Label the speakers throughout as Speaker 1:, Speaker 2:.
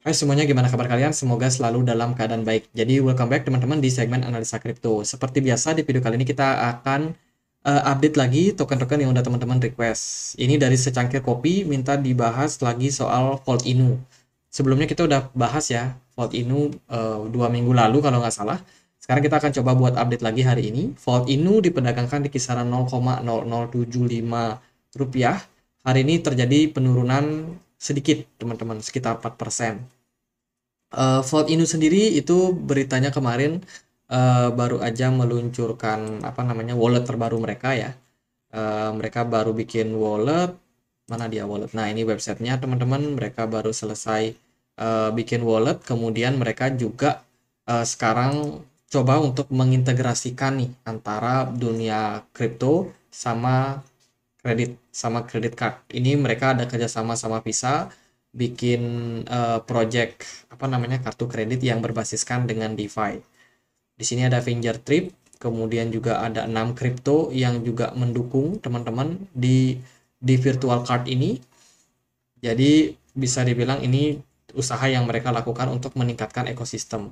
Speaker 1: Hai semuanya, gimana kabar kalian? Semoga selalu dalam keadaan baik. Jadi, welcome back teman-teman di segmen analisa kripto. Seperti biasa, di video kali ini kita akan uh, update lagi token-token yang udah teman-teman request. Ini dari secangkir kopi, minta dibahas lagi soal Volt Inu. Sebelumnya kita udah bahas ya, Volt Inu uh, dua minggu lalu kalau nggak salah. Sekarang kita akan coba buat update lagi hari ini. Volt Inu diperdagangkan di kisaran 0,0075 rupiah. Hari ini terjadi penurunan sedikit teman-teman sekitar 4 persen. Uh, eh, Volt Inu sendiri itu beritanya kemarin uh, baru aja meluncurkan apa namanya wallet terbaru mereka ya. Uh, mereka baru bikin wallet mana dia wallet. Nah ini websitenya teman-teman mereka baru selesai uh, bikin wallet kemudian mereka juga uh, sekarang coba untuk mengintegrasikan nih antara dunia kripto sama kredit sama kredit card ini mereka ada kerjasama sama Visa bikin uh, project apa namanya kartu kredit yang berbasiskan dengan DeFi. Di sini ada Finger Trip, kemudian juga ada enam kripto yang juga mendukung teman-teman di di virtual card ini. Jadi bisa dibilang ini usaha yang mereka lakukan untuk meningkatkan ekosistem.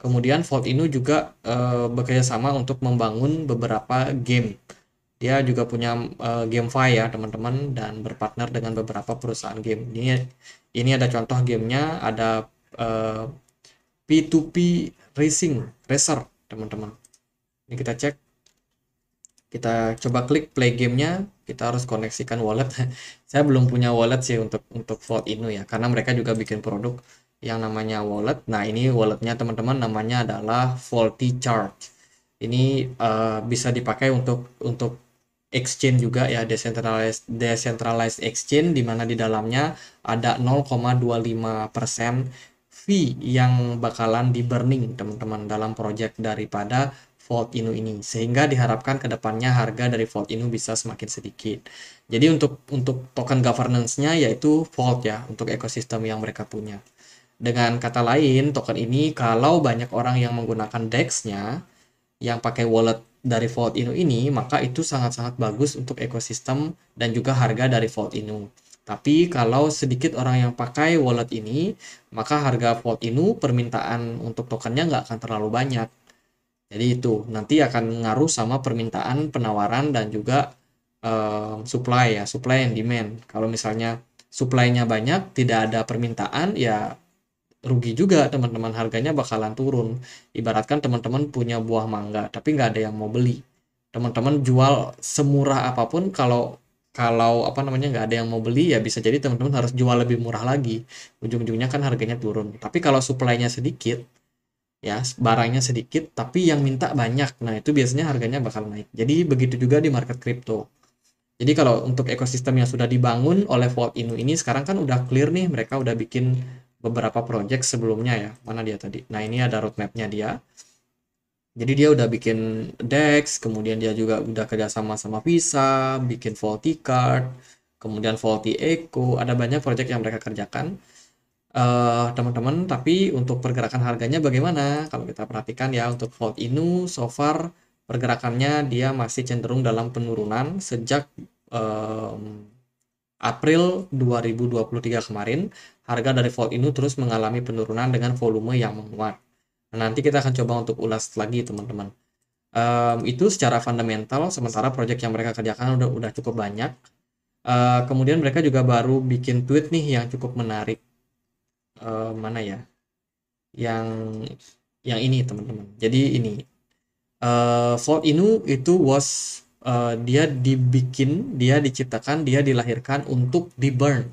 Speaker 1: Kemudian Vault Inu juga uh, bekerja sama untuk membangun beberapa game dia juga punya uh, eh, GameFi ya teman-teman dan berpartner dengan beberapa perusahaan game ini ini ada contoh gamenya ada uh, eh, P2P Racing Racer teman-teman ini kita cek kita coba klik play gamenya kita harus koneksikan wallet saya belum punya wallet sih untuk untuk Vault Inu ya karena mereka juga bikin produk yang namanya wallet nah ini walletnya teman-teman namanya adalah Volty Charge ini uh, bisa dipakai untuk untuk exchange juga ya decentralized decentralized exchange di mana di dalamnya ada 0,25% fee yang bakalan di burning teman-teman dalam project daripada Volt Inu ini sehingga diharapkan kedepannya harga dari Volt Inu bisa semakin sedikit. Jadi untuk untuk token governance-nya yaitu Volt ya untuk ekosistem yang mereka punya. Dengan kata lain, token ini kalau banyak orang yang menggunakan DEX-nya yang pakai wallet dari Vault Inu ini, maka itu sangat-sangat bagus untuk ekosistem dan juga harga dari Vault Inu. Tapi kalau sedikit orang yang pakai wallet ini, maka harga Vault Inu permintaan untuk tokennya nggak akan terlalu banyak. Jadi itu nanti akan ngaruh sama permintaan, penawaran dan juga um, supply ya, supply and demand. Kalau misalnya supply-nya banyak, tidak ada permintaan, ya rugi juga teman-teman harganya bakalan turun ibaratkan teman-teman punya buah mangga tapi nggak ada yang mau beli teman-teman jual semurah apapun kalau kalau apa namanya nggak ada yang mau beli ya bisa jadi teman-teman harus jual lebih murah lagi ujung-ujungnya kan harganya turun tapi kalau suplainya sedikit ya barangnya sedikit tapi yang minta banyak nah itu biasanya harganya bakal naik jadi begitu juga di market crypto. jadi kalau untuk ekosistem yang sudah dibangun oleh Vault Inu ini sekarang kan udah clear nih mereka udah bikin beberapa project sebelumnya ya mana dia tadi nah ini ada roadmapnya dia jadi dia udah bikin DEX kemudian dia juga udah kerjasama sama Visa bikin Faulty Card kemudian Faulty Eco ada banyak project yang mereka kerjakan eh, teman-teman uh, teman -teman, tapi untuk pergerakan harganya bagaimana kalau kita perhatikan ya untuk Volt Inu so far pergerakannya dia masih cenderung dalam penurunan sejak um, April 2023 kemarin, harga dari Volt ini terus mengalami penurunan dengan volume yang menguat. Nah, nanti kita akan coba untuk ulas lagi teman-teman. Um, itu secara fundamental, sementara proyek yang mereka kerjakan udah udah cukup banyak. Uh, kemudian mereka juga baru bikin tweet nih yang cukup menarik. Uh, mana ya? Yang yang ini teman-teman. Jadi ini uh, eh, Volt Inu itu was uh, dia dibikin, dia diciptakan, dia dilahirkan untuk di burn.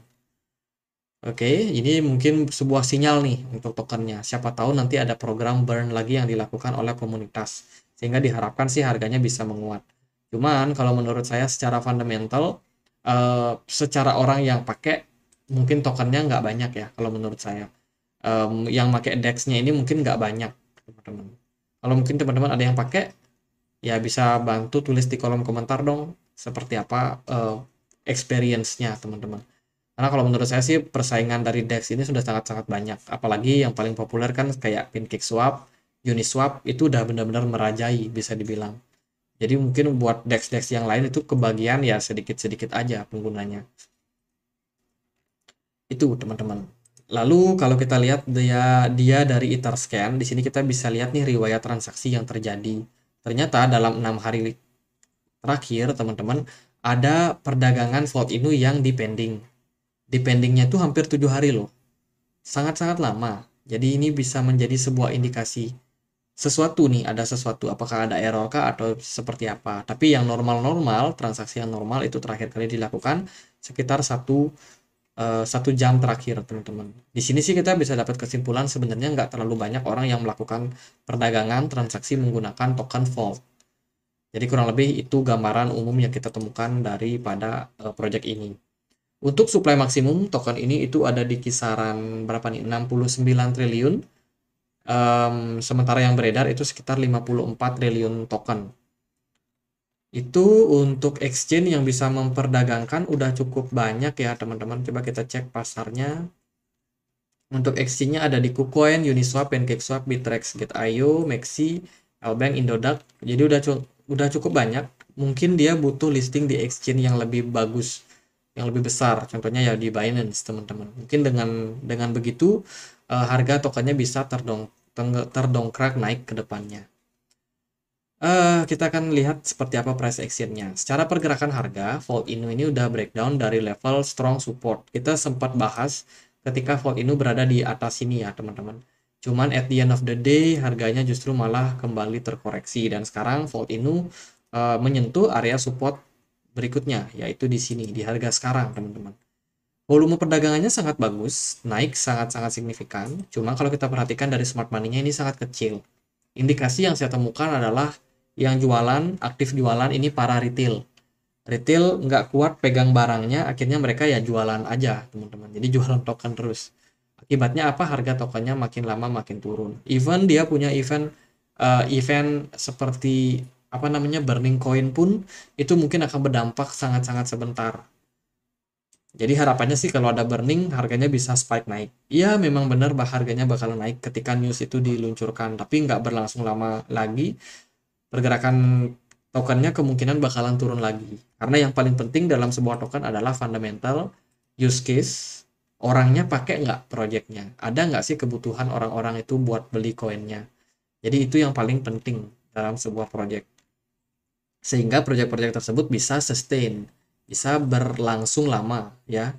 Speaker 1: Oke, okay, ini mungkin sebuah sinyal nih untuk tokennya. Siapa tahu nanti ada program burn lagi yang dilakukan oleh komunitas. Sehingga diharapkan sih harganya bisa menguat. Cuman kalau menurut saya secara fundamental, uh, secara orang yang pakai, mungkin tokennya nggak banyak ya kalau menurut saya. Um, yang pakai dex ini mungkin nggak banyak, teman-teman. Kalau mungkin teman-teman ada yang pakai, ya bisa bantu tulis di kolom komentar dong seperti apa uh, experience-nya teman-teman karena kalau menurut saya sih persaingan dari DEX ini sudah sangat-sangat banyak apalagi yang paling populer kan kayak pancakeswap, Uniswap itu udah benar-benar merajai bisa dibilang jadi mungkin buat DEX-DEX yang lain itu kebagian ya sedikit-sedikit aja penggunanya itu teman-teman Lalu kalau kita lihat dia dia dari Etherscan, di sini kita bisa lihat nih riwayat transaksi yang terjadi. Ternyata dalam enam hari terakhir teman-teman ada perdagangan slot ini yang dipending. Dipendingnya itu hampir tujuh hari loh. Sangat-sangat lama. Jadi ini bisa menjadi sebuah indikasi sesuatu nih, ada sesuatu apakah ada error kah atau seperti apa. Tapi yang normal-normal, transaksi yang normal itu terakhir kali dilakukan sekitar satu Eh, satu jam terakhir teman-teman. Di sini sih kita bisa dapat kesimpulan sebenarnya nggak terlalu banyak orang yang melakukan perdagangan transaksi menggunakan token Vault. Jadi kurang lebih itu gambaran umum yang kita temukan daripada uh, project ini. Untuk supply maksimum token ini itu ada di kisaran berapa nih 69 triliun. Um, sementara yang beredar itu sekitar 54 triliun token itu untuk exchange yang bisa memperdagangkan udah cukup banyak ya teman-teman coba kita cek pasarnya untuk exchange-nya ada di KuCoin, Uniswap, PancakeSwap, Bitrex, Get.io, Maxi, Albank, Indodax. Jadi udah cu udah cukup banyak. Mungkin dia butuh listing di exchange yang lebih bagus, yang lebih besar. Contohnya ya di Binance, teman-teman. Mungkin dengan dengan begitu uh, harga tokennya bisa terdong terdongkrak naik ke depannya. Uh, kita akan lihat seperti apa price actionnya. Secara pergerakan harga, fold Inu ini udah breakdown dari level strong support. Kita sempat bahas ketika fold Inu berada di atas sini ya teman-teman. Cuman at the end of the day harganya justru malah kembali terkoreksi dan sekarang fold Inu uh, menyentuh area support berikutnya yaitu di sini di harga sekarang teman-teman. Volume perdagangannya sangat bagus, naik sangat-sangat signifikan. Cuma kalau kita perhatikan dari smart money-nya ini sangat kecil. Indikasi yang saya temukan adalah yang jualan aktif jualan ini para retail retail nggak kuat pegang barangnya akhirnya mereka ya jualan aja teman-teman jadi jualan token terus akibatnya apa harga tokennya makin lama makin turun even dia punya event uh, event seperti apa namanya burning coin pun itu mungkin akan berdampak sangat-sangat sebentar jadi harapannya sih kalau ada burning harganya bisa spike naik iya memang benar bah harganya bakalan naik ketika news itu diluncurkan tapi nggak berlangsung lama lagi pergerakan tokennya kemungkinan bakalan turun lagi. Karena yang paling penting dalam sebuah token adalah fundamental use case orangnya pakai nggak projectnya ada nggak sih kebutuhan orang-orang itu buat beli koinnya jadi itu yang paling penting dalam sebuah project sehingga project-project tersebut bisa sustain bisa berlangsung lama ya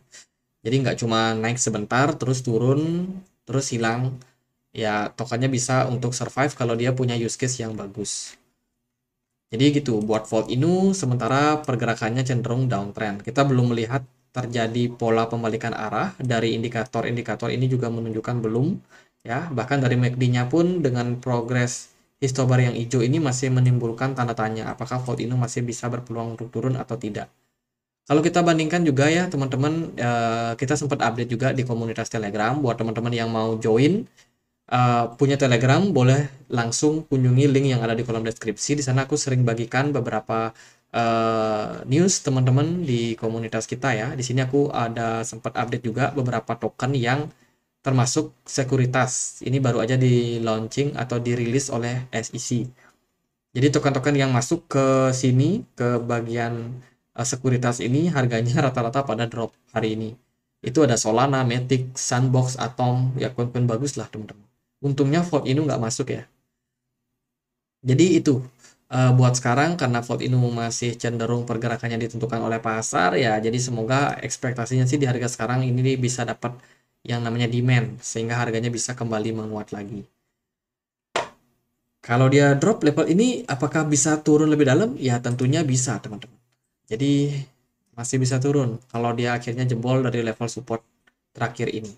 Speaker 1: jadi nggak cuma naik sebentar terus turun terus hilang ya tokennya bisa untuk survive kalau dia punya use case yang bagus jadi gitu buat volt ini sementara pergerakannya cenderung downtrend. Kita belum melihat terjadi pola pembalikan arah dari indikator-indikator ini juga menunjukkan belum ya. Bahkan dari MACD-nya pun dengan progres histobar yang hijau ini masih menimbulkan tanda tanya apakah volt ini masih bisa berpeluang untuk turun atau tidak. Kalau kita bandingkan juga ya teman-teman eh, kita sempat update juga di komunitas Telegram buat teman-teman yang mau join Eh, punya Telegram, boleh langsung kunjungi link yang ada di kolom deskripsi. Di sana aku sering bagikan beberapa uh, news teman-teman di komunitas kita ya. Di sini aku ada sempat update juga beberapa token yang termasuk sekuritas. Ini baru aja di launching atau dirilis oleh SEC. Jadi token-token yang masuk ke sini ke bagian uh, sekuritas ini harganya rata-rata pada drop hari ini. Itu ada Solana, Matic, Sandbox, Atom, ya koin-koin bagus lah teman-teman untungnya Ford ini nggak masuk ya jadi itu uh, buat sekarang karena Ford ini masih cenderung pergerakannya ditentukan oleh pasar ya jadi semoga ekspektasinya sih di harga sekarang ini bisa dapat yang namanya demand sehingga harganya bisa kembali menguat lagi kalau dia drop level ini apakah bisa turun lebih dalam ya tentunya bisa teman-teman jadi masih bisa turun kalau dia akhirnya jebol dari level support terakhir ini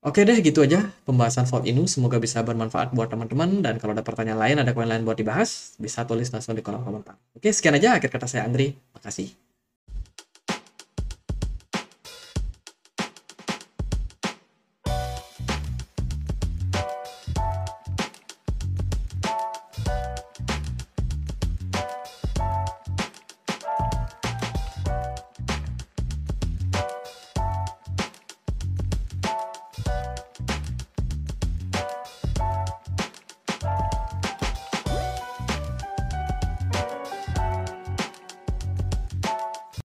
Speaker 1: Oke deh, gitu aja pembahasan soal ini. Semoga bisa bermanfaat buat teman-teman. Dan kalau ada pertanyaan lain, ada koin lain buat dibahas, bisa tulis langsung di kolom komentar. Oke, sekian aja. Akhir kata saya Andri. Makasih.